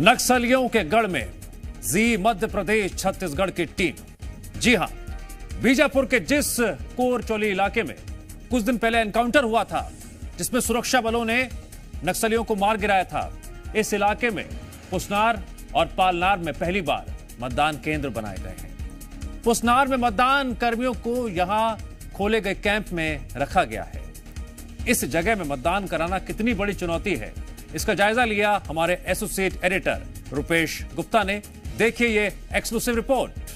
नक्सलियों के गढ़ में जी मध्य प्रदेश छत्तीसगढ़ की टीम जी हां बीजापुर के जिस कोरचोली इलाके में कुछ दिन पहले एनकाउंटर हुआ था जिसमें सुरक्षा बलों ने नक्सलियों को मार गिराया था इस इलाके में पुसनार और पालनार में पहली बार मतदान केंद्र बनाए गए हैं पुसनार में मतदान कर्मियों को यहां खोले गए कैंप में रखा गया है इस जगह में मतदान कराना कितनी बड़ी चुनौती है इसका जायजा लिया हमारे एसोसिएट एडिटर रुपेश गुप्ता ने देखिए ये एक्सक्लूसिव रिपोर्ट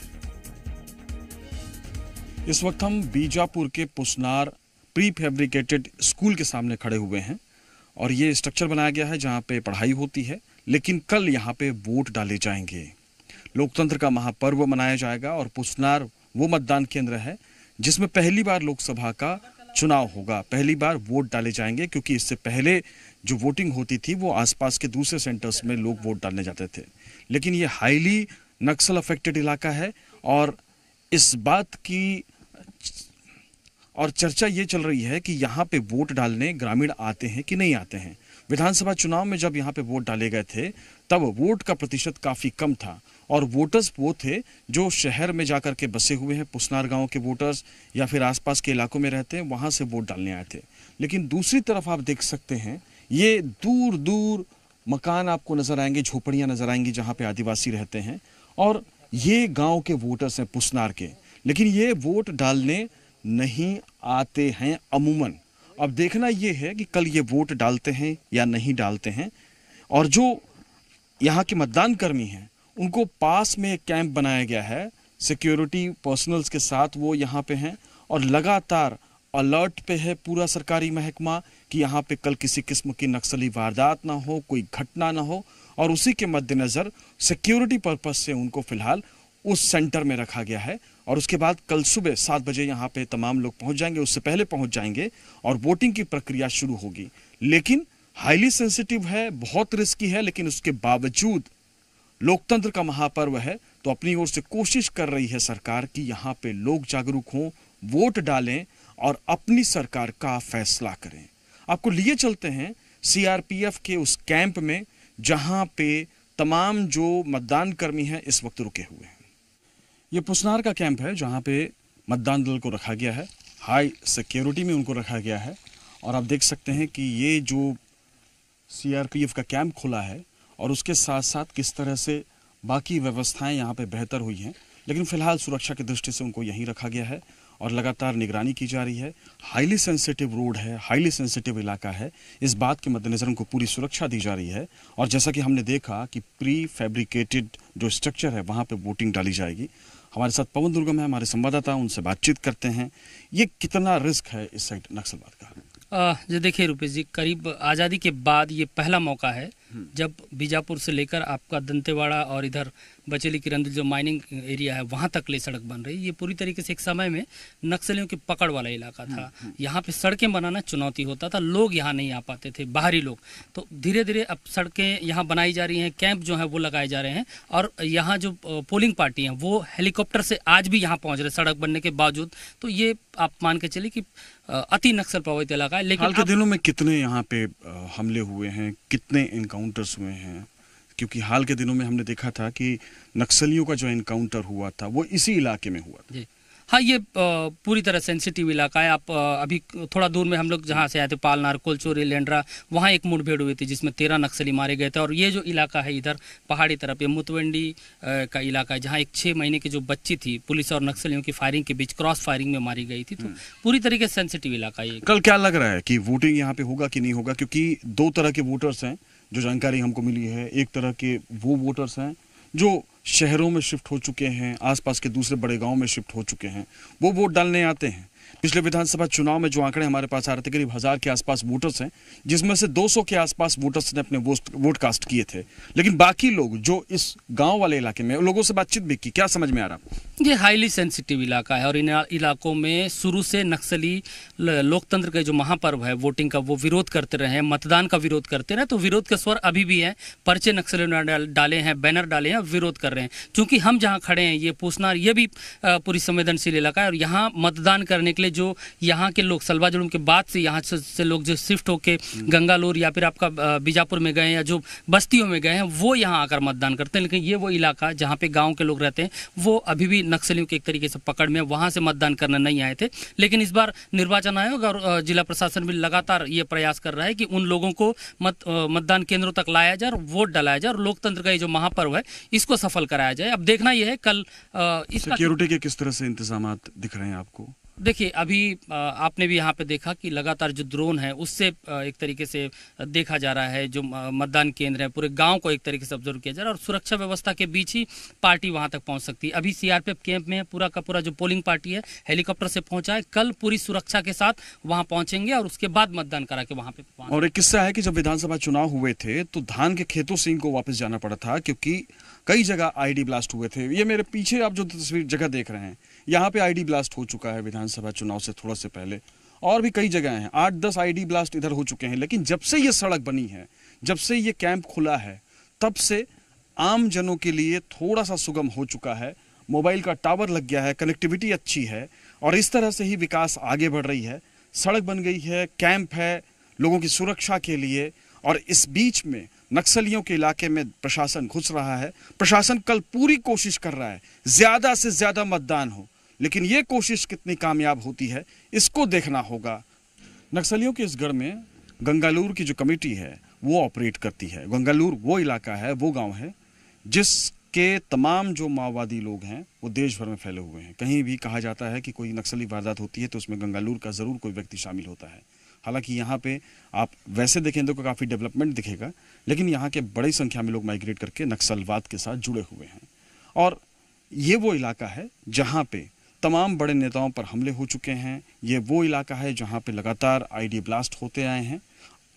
इस वक्त हम बीजापुर के पुसनार प्री फेब्रिकेटेड स्कूल के सामने खड़े हुए हैं और ये स्ट्रक्चर बनाया गया है जहाँ पे पढ़ाई होती है लेकिन कल यहाँ पे वोट डाले जाएंगे लोकतंत्र का महापर्व मनाया जाएगा और पुसनार वो मतदान केंद्र है जिसमें पहली बार लोकसभा का चुनाव होगा पहली बार वोट डाले जाएंगे क्योंकि इससे पहले जो वोटिंग होती थी वो आसपास के दूसरे सेंटर्स में लोग वोट डालने जाते थे लेकिन ये हाईली नक्सल अफेक्टेड इलाका है और इस बात की और चर्चा ये चल रही है कि यहाँ पे वोट डालने ग्रामीण आते हैं कि नहीं आते हैं विधानसभा चुनाव में जब यहाँ पे वोट डाले गए थे तब वोट का प्रतिशत काफ़ी कम था और वोटर्स वो थे जो शहर में जाकर के बसे हुए हैं पुसनार गांव के वोटर्स या फिर आसपास के इलाकों में रहते हैं वहां से वोट डालने आए थे लेकिन दूसरी तरफ आप देख सकते हैं ये दूर दूर मकान आपको नजर आएंगे झोपड़ियां नजर आएंगी जहां पे आदिवासी रहते हैं और ये गांव के वोटर्स हैं पुसनार के लेकिन ये वोट डालने नहीं आते हैं अमूमन अब देखना ये है कि कल ये वोट डालते हैं या नहीं डालते हैं और जो यहाँ के मतदान कर्मी हैं उनको पास में एक कैंप बनाया गया है सिक्योरिटी पर्सनल्स के साथ वो यहाँ पे हैं और लगातार अलर्ट पे है पूरा सरकारी महकमा कि यहाँ पे कल किसी किस्म की नक्सली वारदात ना हो कोई घटना ना हो और उसी के मद्देनज़र सिक्योरिटी पर्पज़ से उनको फ़िलहाल उस सेंटर में रखा गया है और उसके बाद कल सुबह सात बजे यहाँ पे तमाम लोग पहुँच जाएंगे उससे पहले पहुँच जाएंगे और वोटिंग की प्रक्रिया शुरू होगी लेकिन हाईली सेंसिटिव है बहुत रिस्की है लेकिन उसके बावजूद लोकतंत्र का महापर्व है तो अपनी ओर से कोशिश कर रही है सरकार कि यहाँ पे लोग जागरूक हों वोट डालें और अपनी सरकार का फैसला करें आपको लिए चलते हैं सीआरपीएफ के उस कैंप में जहां पे तमाम जो मतदान कर्मी हैं इस वक्त रुके हुए हैं ये पुसनार का कैंप है जहां पे मतदान दल को रखा गया है हाई सिक्योरिटी में उनको रखा गया है और आप देख सकते हैं कि ये जो सीआरपीएफ का कैंप खुला है और उसके साथ साथ किस तरह से बाकी व्यवस्थाएं यहाँ पे बेहतर हुई हैं लेकिन फिलहाल सुरक्षा की दृष्टि से उनको यहीं रखा गया है और लगातार निगरानी की जा रही है हाईली सेंसिटिव रोड है हाईली सेंसिटिव इलाका है इस बात के मद्देनज़र उनको पूरी सुरक्षा दी जा रही है और जैसा कि हमने देखा कि प्री फैब्रिकेटेड जो स्ट्रक्चर है वहाँ पर वोटिंग डाली जाएगी हमारे साथ पवन दुर्गम है हमारे संवाददाता उनसे बातचीत करते हैं ये कितना रिस्क है इस साइड नक्सलवाद का जी देखिए रूपेश जी करीब आज़ादी के बाद ये पहला मौका है जब बीजापुर से लेकर आपका दंतेवाड़ा और इधर बचेली किरंदल जो माइनिंग एरिया है वहाँ तक ले सड़क बन रही ये पूरी तरीके से एक समय में नक्सलियों की पकड़ वाला इलाका था हम्म, हम्म। यहाँ पे सड़कें बनाना चुनौती होता था लोग यहाँ नहीं आ पाते थे बाहरी लोग तो धीरे धीरे अब सड़कें यहाँ बनाई जा रही हैं कैंप जो है वो लगाए जा रहे हैं और यहाँ जो पोलिंग पार्टी हैं वो हेलीकॉप्टर से आज भी यहाँ पहुँच रहे सड़क बनने के बावजूद तो ये आप मान के चलिए कि अति नक्सल प्रभावित इलाका है लेकिन हाल के दिनों में कितने यहाँ पे हमले हुए हैं कितने इनकाउंटर्स हुए हैं क्योंकि हाल के दिनों में हमने देखा था कि नक्सलियों का जो इनकाउंटर हुआ था वो इसी इलाके में हुआ था हाँ ये पूरी तरह सेंसिटिव इलाका है आप अभी थोड़ा दूर में हम लोग जहाँ से आए थे पालनार कोलचोरी लेंड्रा वहाँ एक मुठभेड़ हुई थी जिसमें तेरह नक्सली मारे गए थे और ये जो इलाका है इधर पहाड़ी तरफ ये मुतवंडी का इलाका है जहाँ एक छः महीने की जो बच्ची थी पुलिस और नक्सलियों की फायरिंग के बीच क्रॉस फायरिंग में मारी गई थी तो हम्म। पूरी तरीके से सेंसिटिव इलाका है कल क्या लग रहा है कि वोटिंग यहाँ पे होगा कि नहीं होगा क्योंकि दो तरह के वोटर्स हैं जो जानकारी हमको मिली है एक तरह के वो वोटर्स हैं जो शहरों में शिफ्ट हो चुके हैं आसपास के दूसरे बड़े गाँव में शिफ्ट हो चुके हैं वो वोट डालने आते हैं पिछले विधानसभा चुनाव में जो आंकड़े हमारे पास आ रहे थे करीब हजार के आसपास वोटर्स हैं जिसमें से 200 के आसपास वोटर्स ने अपने वोट कास्ट किए थे लेकिन बाकी लोग जो इस गांव वाले इलाके में लोगों से बातचीत भी की क्या समझ में आ रहा ये हाईली सेंसिटिव इलाका है और इन इलाकों में शुरू से नक्सली लोकतंत्र का जो महापर्व है वोटिंग का वो विरोध करते रहे मतदान का विरोध करते रहे तो विरोध का स्वर अभी भी है पर्चे नक्सलियों ने डाले हैं बैनर डाले हैं विरोध कर रहे हैं क्योंकि हम जहाँ खड़े हैं ये पूछना ये भी पूरी संवेदनशील इलाका है और यहाँ मतदान करने के लिए जो यहाँ के लोग सलवा जुड़ूम के बाद से यहाँ से लोग जो शिफ्ट होके गंगालोर या फिर आपका बीजापुर में गए या जो बस्तियों में गए हैं वो यहाँ आकर मतदान करते हैं लेकिन ये वो इलाका जहाँ पे गाँव के लोग रहते हैं वो अभी भी नक्सलियों के एक तरीके से पकड़ में वहाँ से मतदान करने नहीं आए थे लेकिन इस बार निर्वाचन आयोग और जिला प्रशासन भी लगातार ये प्रयास कर रहा है कि उन लोगों को मत मतदान केंद्रों तक लाया जाए और वोट डलाया जाए और लोकतंत्र का ये जो महापर्व है इसको सफल कराया जाए अब देखना यह है कल सिक्योरिटी के किस तरह से इंतजाम दिख रहे हैं आपको देखिए अभी आपने भी यहाँ पे देखा कि लगातार जो ड्रोन है उससे एक तरीके से देखा जा रहा है जो मतदान केंद्र है पूरे गांव को एक तरीके से ऑब्जर्व किया जा रहा है और सुरक्षा व्यवस्था के बीच ही पार्टी वहां तक पहुंच सकती है अभी सीआरपीएफ कैंप में पूरा का पूरा जो पोलिंग पार्टी है हेलीकॉप्टर से पहुंचा है कल पूरी सुरक्षा के साथ वहां पहुंचेंगे और उसके बाद मतदान करा के वहां पे और एक किस्सा है कि जब विधानसभा चुनाव हुए थे तो धान के खेतों से इनको वापस जाना पड़ा था क्योंकि कई जगह आईडी ब्लास्ट हुए थे ये मेरे पीछे आप जो तस्वीर जगह देख रहे हैं यहाँ पे आईडी ब्लास्ट हो चुका है विधानसभा चुनाव से थोड़ा से पहले और भी कई जगह हैं आठ दस आईडी ब्लास्ट इधर हो चुके हैं लेकिन जब से ये सड़क बनी है जब से ये कैंप खुला है तब से आम जनों के लिए थोड़ा सा सुगम हो चुका है मोबाइल का टावर लग गया है कनेक्टिविटी अच्छी है और इस तरह से ही विकास आगे बढ़ रही है सड़क बन गई है कैंप है लोगों की सुरक्षा के लिए और इस बीच में नक्सलियों के इलाके में प्रशासन घुस रहा है प्रशासन कल पूरी कोशिश कर रहा है ज़्यादा से ज़्यादा मतदान हो लेकिन ये कोशिश कितनी कामयाब होती है इसको देखना होगा नक्सलियों के इस गढ़ में गंगालूर की जो कमेटी है वो ऑपरेट करती है गंगालूर वो इलाका है वो गांव है जिसके तमाम जो माओवादी लोग हैं वो देश भर में फैले हुए हैं कहीं भी कहा जाता है कि कोई नक्सली वारदात होती है तो उसमें गंगालूर का ज़रूर कोई व्यक्ति शामिल होता है हालांकि यहाँ पे आप वैसे देखें तो काफ़ी डेवलपमेंट दिखेगा लेकिन यहाँ के बड़ी संख्या में लोग माइग्रेट करके नक्सलवाद के साथ जुड़े हुए हैं और ये वो इलाका है जहाँ पे तमाम बड़े नेताओं पर हमले हो चुके हैं ये वो इलाका है जहाँ पे लगातार आईडी ब्लास्ट होते आए हैं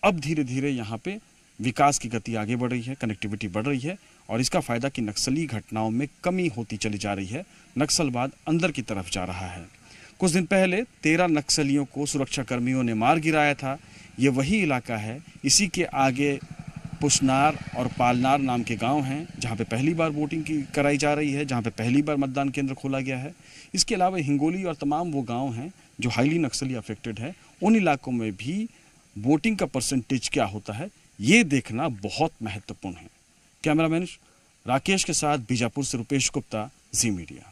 अब धीरे धीरे यहाँ पे विकास की गति आगे बढ़ रही है कनेक्टिविटी बढ़ रही है और इसका फ़ायदा कि नक्सली घटनाओं में कमी होती चली जा रही है नक्सलवाद अंदर की तरफ जा रहा है कुछ दिन पहले तेरह नक्सलियों को सुरक्षा कर्मियों ने मार गिराया था ये वही इलाका है इसी के आगे पुशनार और पालनार नाम के गांव हैं जहां पे पहली बार वोटिंग की कराई जा रही है जहां पे पहली बार मतदान केंद्र खोला गया है इसके अलावा हिंगोली और तमाम वो गांव हैं जो हाईली नक्सली अफेक्टेड है उन इलाकों में भी वोटिंग का परसेंटेज क्या होता है ये देखना बहुत महत्वपूर्ण है कैमरामैन राकेश के साथ बीजापुर से रुपेश गुप्ता जी मीडिया